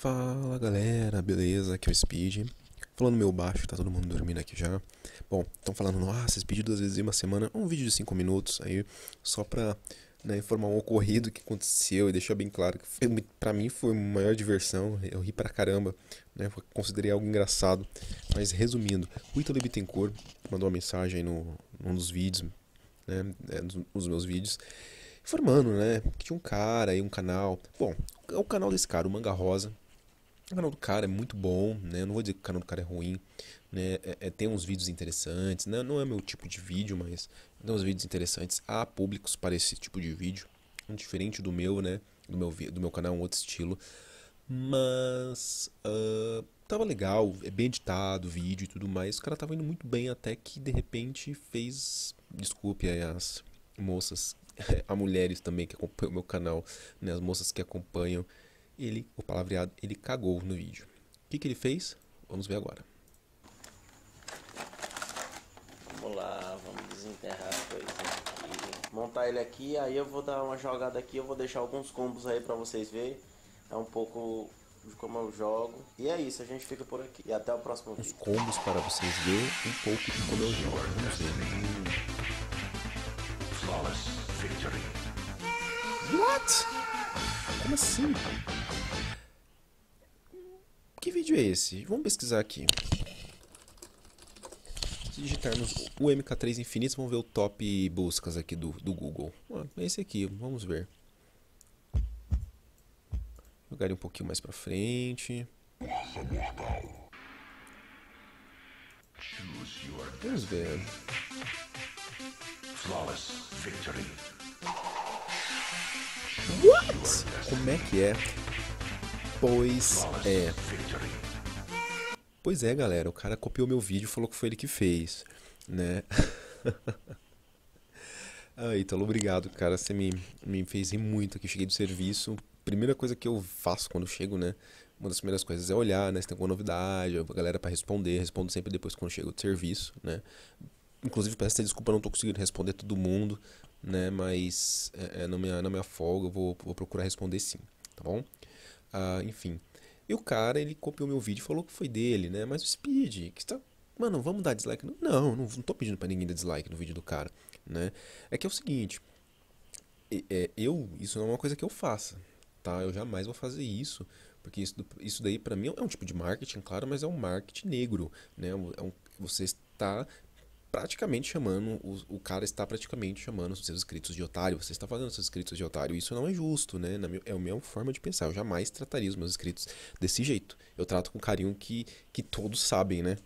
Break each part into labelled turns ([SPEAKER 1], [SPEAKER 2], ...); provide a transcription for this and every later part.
[SPEAKER 1] Fala galera, beleza? Aqui é o Speed. Falando meu baixo, tá todo mundo dormindo aqui já. Bom, estão falando, nossa, ah, Speed duas vezes em uma semana, um vídeo de 5 minutos aí, só pra né, informar um ocorrido que aconteceu e deixar bem claro que foi, pra mim foi a maior diversão, eu ri pra caramba, né, considerei algo engraçado. Mas resumindo, o Italo Bittencourt mandou uma mensagem no, num dos vídeos, né, é, nos meus vídeos, informando, né, que tinha um cara aí, um canal, bom, é o canal desse cara, o Manga Rosa, o canal do cara é muito bom, né? Eu não vou dizer que o canal do cara é ruim, né? É, é, tem uns vídeos interessantes, né? Não é meu tipo de vídeo, mas tem uns vídeos interessantes. Há públicos para esse tipo de vídeo, diferente do meu, né? Do meu, do meu canal, é um outro estilo. Mas uh, tava legal, é bem editado o vídeo e tudo mais. O cara tava indo muito bem até que de repente fez. Desculpe aí as moças, há mulheres também que acompanham o meu canal, né? As moças que acompanham ele, o palavreado, ele cagou no vídeo. O que, que ele fez? Vamos ver agora. Vamos lá, vamos desenterrar a coisa aqui. Montar ele aqui, aí eu vou dar uma jogada aqui, eu vou deixar alguns combos aí pra vocês verem. É um pouco de como eu jogo. E é isso, a gente fica por aqui. E até o próximo vídeo. Os combos para vocês verem um pouco de como eu jogo. Vamos ver. What? Como assim? vídeo é esse? Vamos pesquisar aqui. Se digitarmos o MK3 Infinitos, vamos ver o top buscas aqui do, do Google. Ah, é esse aqui, vamos ver. Jogar um pouquinho mais pra frente. Vamos ver. Flawless victory. What? Como é que é? Pois é. Pois é, galera, o cara copiou meu vídeo, falou que foi ele que fez, né? aí ah, Ítalo, obrigado, cara. Você me, me fez rir muito aqui. Cheguei do serviço. Primeira coisa que eu faço quando chego, né? Uma das primeiras coisas é olhar, né? Se tem alguma novidade, a galera para responder. Respondo sempre depois quando chego do serviço, né? Inclusive, peço desculpa, não tô conseguindo responder todo mundo, né? Mas é, é, na, minha, na minha folga eu vou, vou procurar responder sim, tá bom? Ah, enfim. E o cara, ele copiou meu vídeo e falou que foi dele, né? Mas o Speed, que está. Mano, vamos dar dislike? Não, não, não tô pedindo para ninguém dar dislike no vídeo do cara, né? É que é o seguinte. É, eu, isso não é uma coisa que eu faça, tá? Eu jamais vou fazer isso. Porque isso, isso daí, para mim, é um tipo de marketing, claro, mas é um marketing negro, né? É um, é você está praticamente chamando, o, o, cara está praticamente chamando os seus inscritos de otário, você está fazendo seus inscritos de otário, isso não é justo, né? Na minha, é a minha forma de pensar, eu jamais trataria os meus inscritos desse jeito. Eu trato com carinho que, que todos sabem, né?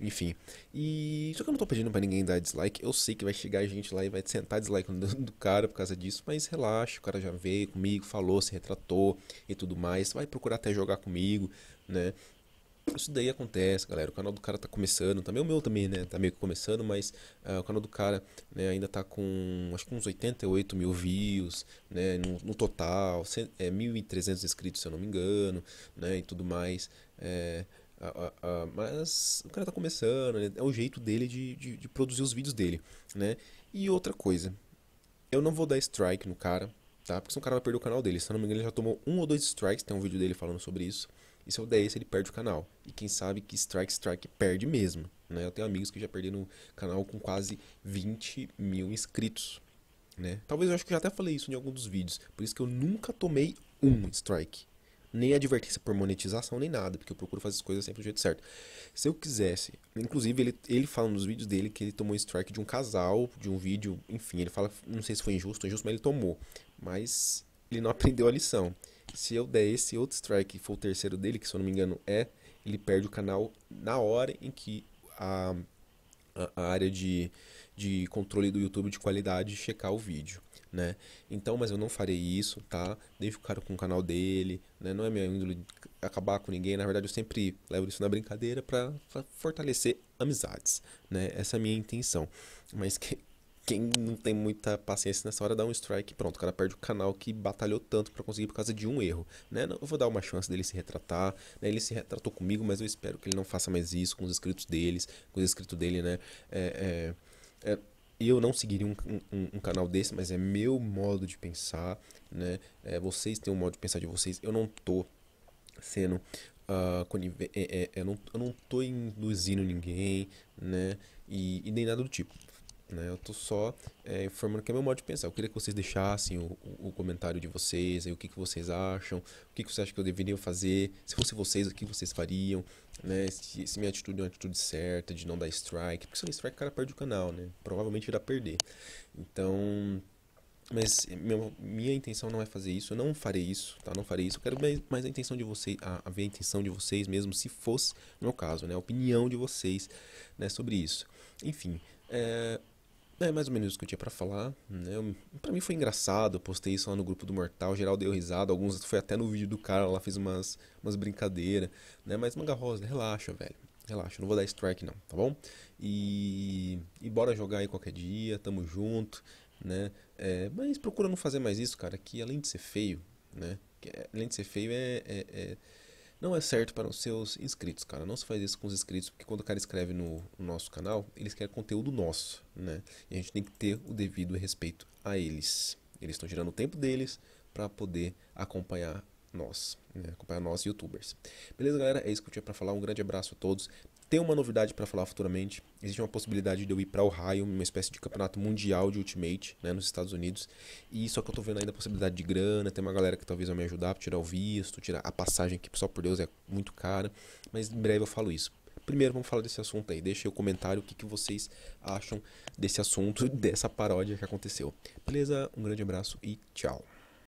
[SPEAKER 1] Enfim, e só que eu não tô pedindo para ninguém dar dislike, eu sei que vai chegar gente lá e vai sentar dislike no do cara por causa disso, mas relaxa, o cara já veio comigo, falou, se retratou e tudo mais, vai procurar até jogar comigo, né? Isso daí acontece, galera. O canal do cara tá começando, também o meu também, né? Tá meio que começando, mas uh, o canal do cara né, ainda tá com acho que uns 88 mil views, né? No, no total, é, 1.300 inscritos, se eu não me engano, né? E tudo mais. É, a, a, a, mas o cara tá começando, né? é o jeito dele de, de, de produzir os vídeos dele, né? E outra coisa, eu não vou dar strike no cara, tá? Porque se o cara vai perder o canal dele. Se não me engano, ele já tomou um ou dois strikes, tem um vídeo dele falando sobre isso. E se eu der esse, ele perde o canal. E quem sabe que strike, strike perde mesmo, né? Eu tenho amigos que já perderam o canal com quase 20 mil inscritos, né? Talvez eu acho que já até falei isso em algum dos vídeos. Por isso que eu nunca tomei um strike nem advertência por monetização, nem nada, porque eu procuro fazer as coisas sempre do jeito certo. Se eu quisesse, inclusive ele, ele fala nos vídeos dele que ele tomou strike de um casal, de um vídeo, enfim, ele fala, não sei se foi injusto ou injusto, mas ele tomou. Mas ele não aprendeu a lição. Se eu der esse outro strike e for o terceiro dele, que se eu não me engano é, ele perde o canal na hora em que a, a, a área de de controle do YouTube de qualidade checar o vídeo, né? Então, mas eu não farei isso, tá? Deixo o cara com o canal dele, né? Não é minha índole acabar com ninguém. Na verdade, eu sempre levo isso na brincadeira para fortalecer amizades, né? Essa é a minha intenção. Mas que, quem não tem muita paciência nessa hora dá um strike, pronto, o cara perde o canal que batalhou tanto para conseguir por causa de um erro, né? Eu vou dar uma chance dele se retratar, né? Ele se retratou comigo, mas eu espero que ele não faça mais isso com os inscritos deles, com os inscritos dele, né? É, é é, eu não seguiria um, um, um, canal desse, mas é meu modo de pensar, né? É, vocês têm um modo de pensar de vocês. Eu não tô sendo uh, é, eu, não, eu não tô induzindo ninguém, né? E, e nem nada do tipo. Né? Eu tô só é, informando que é meu modo de pensar. Eu queria que vocês deixassem o, o, o comentário de vocês, aí, o que, que vocês acham, o que, que vocês acham que eu deveria fazer. Se fosse vocês, o que vocês fariam, né? Se, se minha atitude é uma atitude certa, de não dar strike. Porque se eu der strike, o cara perde o canal, né? Provavelmente irá perder. Então, mas meu, minha intenção não é fazer isso, eu não farei isso, tá? Não farei isso. Eu quero mais, mais a intenção de vocês, a, a, ver a intenção de vocês mesmo, se fosse no caso, né? A opinião de vocês, né? Sobre isso. Enfim, é, é mais ou menos isso que eu tinha para falar. Né? Para mim foi engraçado, eu postei isso lá no grupo do Mortal, geral deu risada, alguns foi até no vídeo do cara lá, fez umas, umas brincadeiras, né? Mas manga rosa, relaxa, velho. Relaxa, não vou dar strike não, tá bom? E, e bora jogar aí qualquer dia, tamo junto, né? É, mas procura não fazer mais isso, cara, que além de ser feio, né? Que, é, além de ser feio é, é, é não é certo para os seus inscritos, cara. Não se faz isso com os inscritos, porque quando o cara escreve no, no nosso canal, eles querem conteúdo nosso, né? E a gente tem que ter o devido respeito a eles. Eles estão tirando o tempo deles para poder acompanhar nós, né? acompanhar nós youtubers. Beleza, galera? É isso que eu tinha para falar. Um grande abraço a todos. Tem uma novidade para falar futuramente. Existe uma possibilidade de eu ir para o Ohio, uma espécie de campeonato mundial de Ultimate, né, nos Estados Unidos. E só que eu tô vendo ainda a possibilidade de grana, tem uma galera que talvez vai me ajudar para tirar o visto, tirar a passagem que só por Deus é muito cara, mas em breve eu falo isso. Primeiro vamos falar desse assunto aí. Deixa aí o comentário o que, que vocês acham desse assunto, dessa paródia que aconteceu. Beleza? Um grande abraço e tchau.